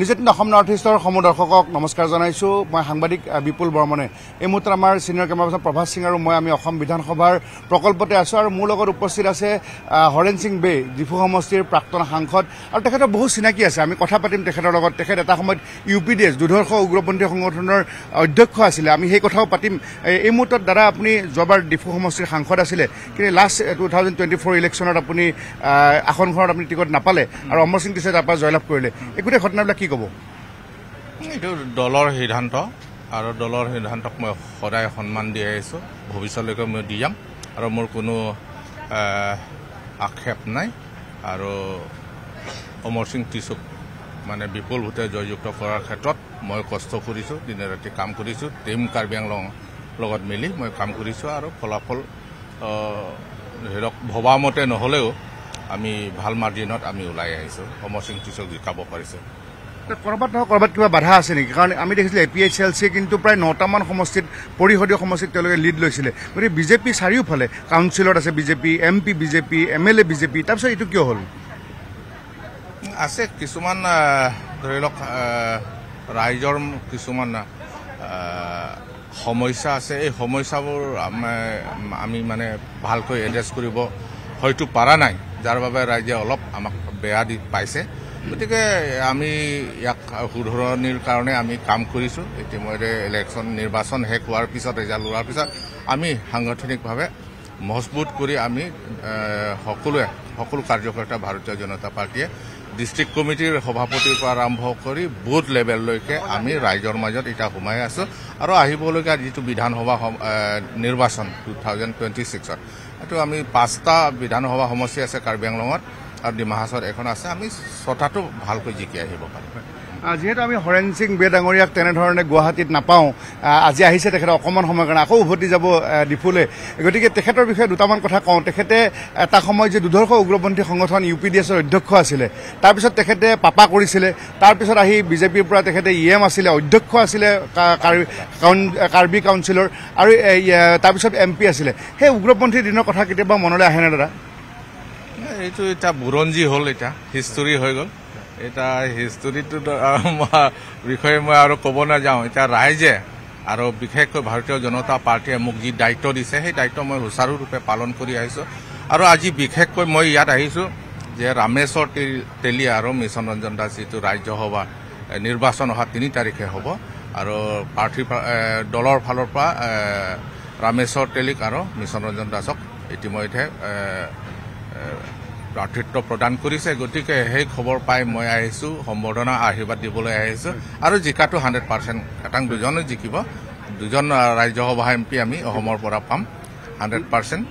নিজেতিন Assam north ইষ্টৰ সমূহ দৰ্শকক নমস্কাৰ জনাইছোঁ মই সাংবাদিক বিপুল বৰ্মনে এই মুহূৰ্তত আমাৰ senior camera person Prabhat Singh আৰু মই আমি অসম বিধানসভাৰ প্ৰকল্পতে আছোঁ আৰু মোৰ লগত উপস্থিত আছে হৰেণ সিং বে ডিফু সমষ্টিৰ প্ৰাক্তন সাংসদ আৰু তেখেতৰ বহু চিনাকি আছে আমি কথা পাতিম তেখেতৰ লগত তেখেত এটা সময়ত ইউ পি ডি এছ দুৰ্ধৰ্ষ উগ্ৰপন্থী সংগঠনৰ অধ্যক্ষ আছিলে আমি সেই কথাও পাতিম এই মুহূৰ্তত দাদা আপুনি যোৱাবাৰ ডিফু সমষ্টিৰ সাংসদ আছিলে কিন্তু last two thousand twenty four ইলেকশ্যনত আপুনি আসনখনত আপুনি টিকট নাপালে আৰু অমৰ সিং দিছে তাৰপৰা জয়লাভ কৰিলে এই গোটেই ঘটনাবিলাক কি ক'ব এইটো দলৰ সিদ্ধান্ত আৰু দলৰ সিদ্ধান্তক মই সদায় সন্মান দি আহিছোঁ ভৱিষ্যতলৈকে মই দি যাম আৰু মোৰ কোনো আক্ষেপ নাই আৰু অমৰ সিং টিচুক মানে বিপুল ভোটে জয়যুক্ত কৰাৰ ক্ষেত্ৰত মই কষ্ট কৰিছোঁ দিনে ৰাতি কাম কৰিছোঁ টিম কাৰ্বি আংলং লগত মিলি মই কাম কৰিছোঁ আৰু ফলাফল ধৰি লওক ভবামতে নহ'লেও আমি ভাল মাৰ্জিনত আমি ওলাই আহিছোঁ অমৰ সিং টিচুক জিকাব পাৰিছোঁ ক'ৰবাত নহয় ক'ৰবাত কিবা বাধা আছে নেকি কাৰণ আমি দেখিছিলোঁ এ পি এইচ এল চিয়ে কিন্তু প্ৰায় নটামান সমষ্টিত পৰিষদীয় সমষ্টিত তেওঁলোকে লিড লৈছিলে গতিকে বিজেপি চাৰিওফালে কাউন্সিলত আছে BJP M P BJP M L A BJP তাৰপিছত এইটো কিয় হ'ল আছে কিছুমান ধৰি লওক ৰাইজৰ কিছুমান সমস্যা আছে এই সমস্যাবোৰ আমি আমি মানে ভালকৈ এড্ৰেছ কৰিব হয়তো পৰা নাই যাৰ বাবে ৰাইজে অলপ আমাক বেয়া দি পাইছে গতিকে আমি ইয়াক শুধৰণিৰ কাৰণে আমি কাম কৰিছোঁ ইতিমধ্যে ইলেকশ্যন নিৰ্বাচন শেষ হোৱাৰ পিছত ৰিজাল্ট লোৱাৰ পিছত আমি সাংগঠনিকভাৱে মজবুত কৰি আমি সকলোৱে সকলো কাৰ্যকৰ্তা ভাৰতীয় জনতা পাৰ্টীয়ে ডিষ্ট্ৰিক্ট কমিটিৰ সভাপতিৰ পৰা আৰম্ভ কৰি বুথ লেভেললৈকে আমি ৰাইজৰ মাজত এতিয়া সোমাই আছোঁ আৰু আহিবলগীয়া যিটো বিধানসভা নিৰ্বাচন টু থাউজেণ্ড টুৱেণ্টি ছিক্সত এইটো আমি পাঁচটা বিধানসভা সমষ্টি আছে কাৰ্বি আংলঙত আৰু ডিমাহাছৰ এখন আছে আমি ছটাটো ভালকৈ জিকি আহিব পাৰিম যিহেতু আমি হৰেণ সিং বে ডাঙৰীয়াক তেনেধৰণে গুৱাহাটীত নাপাওঁ আজি আহিছে তেখেতে অকণমান সময়ৰ কাৰণে আকৌ উভতি যাব ডিফুলে গতিকে তেখেতৰ বিষয়ে দুটামান কথা কওঁ তেখেতে এটা সময়ত যে দুৰ্ধৰ্ষ উগ্ৰপন্থী সংগঠন ইউ পি ডি এছৰ অধ্যক্ষ আছিলে তাৰপিছত তেখেতে পাপা কৰিছিলে তাৰপিছত আহি বিজেপিৰ পৰা তেখেতে ই এম আছিলে অধ্যক্ষ আছিলে কাৰ্বি কাউন্সিলৰ আৰু তাৰপিছত এম পি আছিলে সেই উগ্ৰপন্থীৰ দিনৰ কথা কেতিয়াবা মনলৈ আহেনে দাদা এইটো এটা বুৰঞ্জী হল এটা হিষ্টৰী হৈ গল এটা হিষ্টৰীটো বিষয়ে মই আৰু কব নাযাওঁ এতিয়া ৰাইজে আৰু বিশেষকৈ ভাৰতীয় জনতা পাৰ্টীয়ে মোক যি দায়িত্ব দিছে সেই দায়িত্ব মই সুচাৰুৰূপে পালন কৰি আহিছোঁ আৰু আজি বিশেষকৈ মই ইয়াত আহিছোঁ যে ৰামেশ্বৰ তেলী আৰু মিছন ৰঞ্জন দাস যিটো ৰাজ্যসভা নিৰ্বাচন অহা তিনি তাৰিখে হ'ব আৰু প্ৰাৰ্থী দলৰ ফালৰ পৰা ৰামেশ্বৰ তেলীক আৰু মিছন ৰঞ্জন দাসক ইতিমধ্যে প্ৰাৰ্থিত্ব প্ৰদান কৰিছে গতিকে সেই খবৰ পাই মই আহিছোঁ সম্বৰ্ধনা আশীৰ্বাদ দিবলৈ আহিছোঁ আৰু জিকাটো হাণ্ড্ৰেড পাৰ্চেণ্ট এটাং দুজনে জিকিব দুজন ৰাজ্যসভা এম পি আমি অসমৰ পৰা পাম হাণ্ড্ৰেড পাৰ্চেণ্ট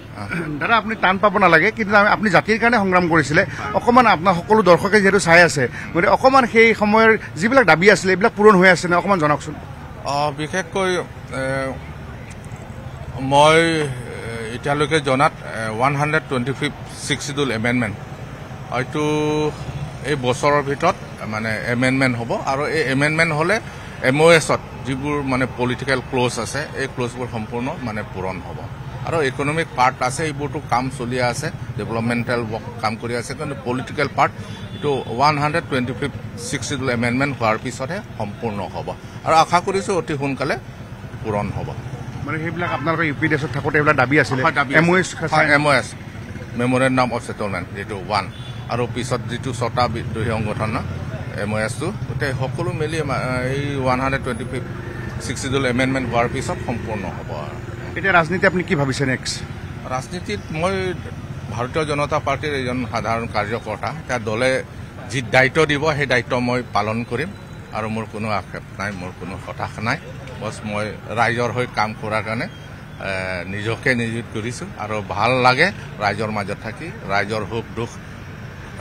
দাদা আপুনি টান পাব নালাগে কিন্তু আপুনি জাতিৰ কাৰণে সংগ্ৰাম কৰিছিলে অকণমান আপোনাৰ সকলো দৰ্শকে যিহেতু চাই আছে গতিকে অকণমান সেই সময়ৰ যিবিলাক দাবী আছিলে এইবিলাক পূৰণ হৈ আছেনে অকণমান জনাওকচোন বিশেষকৈ মই এতিয়ালৈকে জনাত one hundred twenty fifth six schedule amendment হয়তো এই বছৰৰ ভিতৰত মানে এমেণ্ডমেণ্ট হ'ব আৰু এই এমেণ্ডমেণ্ট হ'লে এম অ' এছত যিবোৰ মানে পলিটিকেল ক্ল'জ আছে এই ক্ল'জবোৰ সম্পূৰ্ণ মানে পূৰণ হ'ব আৰু ইকনমিক পাৰ্ট আছে এইবোৰতো কাম চলি আছে ডেভেলপমেণ্টেল ৱৰ্ক কাম কৰি আছে কিন্তু পলিটিকেল পাৰ্ট এইটো one hundred twenty fifth six schedule amendment হোৱাৰ পিছতহে সম্পূৰ্ণ হ'ব আৰু আশা কৰিছোঁ অতি সোনকালে পূৰণ হ'ব মানে সেইবিলাক আপোনালোকৰ ইউ পি ডি এছত থাকোঁতে এইবিলাক দাবী আছিল M O' S memorandum of settlement যিটো ওৱান আৰু পিছত যিটো ছটা বিদ্ৰোহী সংগঠন এম অ' এছটো গোটেই সকলো মিলি এই one hundred twenty fifth six schedule amendment হোৱাৰ পিছত সম্পূৰ্ণ হ'ব এতিয়া ৰাজনীতি আপুনি কি ভাবিছে নেক্সট ৰাজনীতিত মই ভাৰতীয় জনতা পাৰ্টীৰ এজন সাধাৰণ কাৰ্যকৰ্তা এতিয়া দলে যি দায়িত্ব দিব সেই দায়িত্ব মই পালন কৰিম আৰু মোৰ কোনো আক্ষেপ নাই মোৰ কোনো হতাশ নাই বছ মই ৰাইজৰ হৈ কাম কৰাৰ কাৰণে নিজকে নিয়োজিত কৰিছোঁ আৰু ভাল লাগে ৰাইজৰ মাজত থাকি ৰাইজৰ সুখ দুখ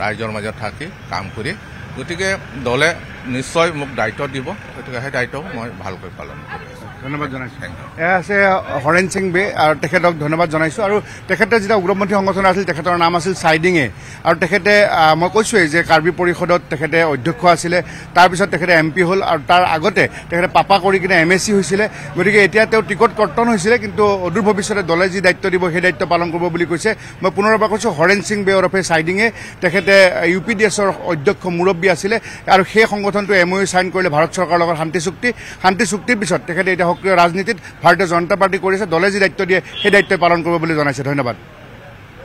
ৰাইজৰ মাজত থাকি কাম কৰি গতিকে দলে নিশ্চয় মোক দায়িত্ব দিব গতিকে সেই দায়িত্ব মই ভালকৈ পালন কৰি আছোঁ ধন্যবাদ জনাইছো এয়া আছে হৰেণ সিং বে আৰু তেখেতক ধন্যবাদ জনাইছোঁ আৰু তেখেতে যেতিয়া উগ্ৰপন্থী সংগঠন আছিল তেখেতৰ নাম আছিল চাইডিঙে আৰু তেখেতে মই কৈছোৱেই যে কাৰ্বি পৰিষদত তেখেতে অধ্যক্ষ আছিলে তাৰপিছত তেখেতে এম পি হ'ল আৰু তাৰ আগতে তেখেতে পাপা কৰি কিনে এম এছ চি হৈছিলে গতিকে এতিয়া তেওঁ টিকট কৰ্তন হৈছিলে কিন্তু অদূৰ ভৱিষ্যতে দলে যি দায়িত্ব দিব সেই দায়িত্ব পালন কৰিব বুলি কৈছে মই পুনৰবাৰ কৈছোঁ হৰেণ সিং বে অৰফে চাইডিঙে তেখেতে ইউ পি ডি এছৰ অধ্যক্ষ মুৰব্বী আছিলে আৰু সেই সংগঠনটো এম অ' ইউ চাইন কৰিলে ভাৰত চৰকাৰৰ লগত শান্তি চুক্তি শান্তি চুক্তিৰ পিছত তেখেতে এতিয়া সক্ৰিয় ৰাজনীতিত ভাৰতীয় জনতা পাৰ্টী কৰিছে দলে যি দায়িত্ব দিয়ে সেই দায়িত্ব পালন কৰিব বুলি জনাইছে ধন্যবাদ